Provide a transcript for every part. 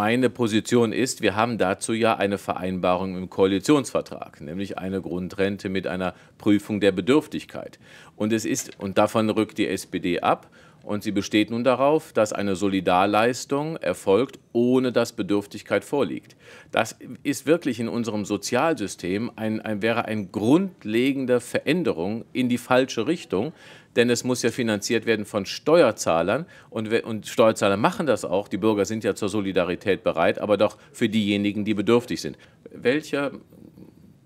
meine Position ist, wir haben dazu ja eine Vereinbarung im Koalitionsvertrag, nämlich eine Grundrente mit einer Prüfung der Bedürftigkeit. Und es ist, und davon rückt die SPD ab. Und sie besteht nun darauf, dass eine Solidarleistung erfolgt, ohne dass Bedürftigkeit vorliegt. Das ist wirklich in unserem Sozialsystem ein, ein wäre eine grundlegende Veränderung in die falsche Richtung, denn es muss ja finanziert werden von Steuerzahlern und, und Steuerzahler machen das auch. Die Bürger sind ja zur Solidarität bereit, aber doch für diejenigen, die bedürftig sind. Welcher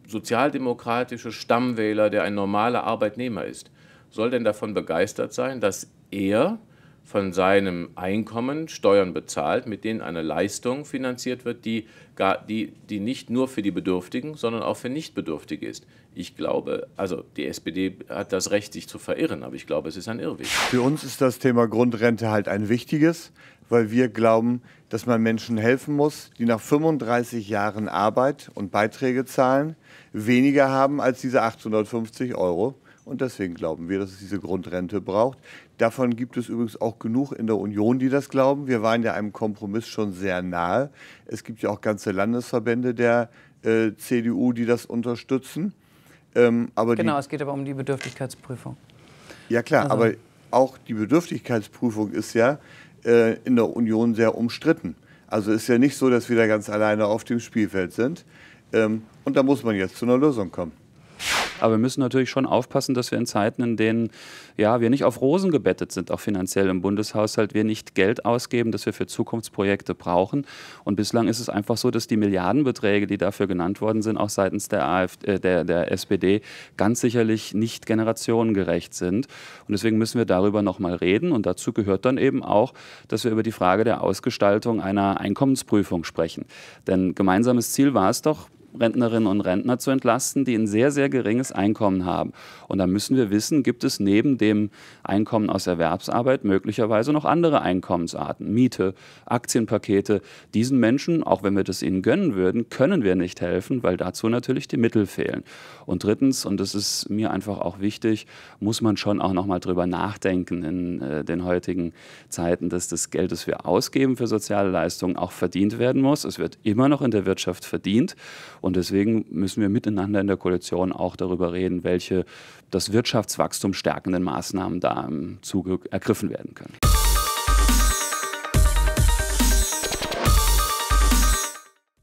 sozialdemokratische Stammwähler, der ein normaler Arbeitnehmer ist, soll denn davon begeistert sein, dass er von seinem Einkommen Steuern bezahlt, mit denen eine Leistung finanziert wird, die, die, die nicht nur für die Bedürftigen, sondern auch für Nichtbedürftige ist. Ich glaube, also die SPD hat das Recht, sich zu verirren, aber ich glaube, es ist ein Irrweg. Für uns ist das Thema Grundrente halt ein wichtiges, weil wir glauben, dass man Menschen helfen muss, die nach 35 Jahren Arbeit und Beiträge zahlen, weniger haben als diese 850 Euro und deswegen glauben wir, dass es diese Grundrente braucht. Davon gibt es übrigens auch genug in der Union, die das glauben. Wir waren ja einem Kompromiss schon sehr nahe. Es gibt ja auch ganze Landesverbände der äh, CDU, die das unterstützen. Ähm, aber genau, es geht aber um die Bedürftigkeitsprüfung. Ja klar, also. aber auch die Bedürftigkeitsprüfung ist ja äh, in der Union sehr umstritten. Also ist ja nicht so, dass wir da ganz alleine auf dem Spielfeld sind. Ähm, und da muss man jetzt zu einer Lösung kommen. Aber wir müssen natürlich schon aufpassen, dass wir in Zeiten, in denen ja, wir nicht auf Rosen gebettet sind, auch finanziell im Bundeshaushalt, wir nicht Geld ausgeben, das wir für Zukunftsprojekte brauchen. Und bislang ist es einfach so, dass die Milliardenbeträge, die dafür genannt worden sind, auch seitens der, AfD, äh, der, der SPD, ganz sicherlich nicht generationengerecht sind. Und deswegen müssen wir darüber nochmal reden. Und dazu gehört dann eben auch, dass wir über die Frage der Ausgestaltung einer Einkommensprüfung sprechen. Denn gemeinsames Ziel war es doch, Rentnerinnen und Rentner zu entlasten, die ein sehr, sehr geringes Einkommen haben. Und da müssen wir wissen, gibt es neben dem Einkommen aus Erwerbsarbeit möglicherweise noch andere Einkommensarten, Miete, Aktienpakete. Diesen Menschen, auch wenn wir das ihnen gönnen würden, können wir nicht helfen, weil dazu natürlich die Mittel fehlen. Und drittens, und das ist mir einfach auch wichtig, muss man schon auch nochmal drüber nachdenken in äh, den heutigen Zeiten, dass das Geld, das wir ausgeben für soziale Leistungen, auch verdient werden muss. Es wird immer noch in der Wirtschaft verdient. Und deswegen müssen wir miteinander in der Koalition auch darüber reden, welche das Wirtschaftswachstum stärkenden Maßnahmen da im Zuge ergriffen werden können.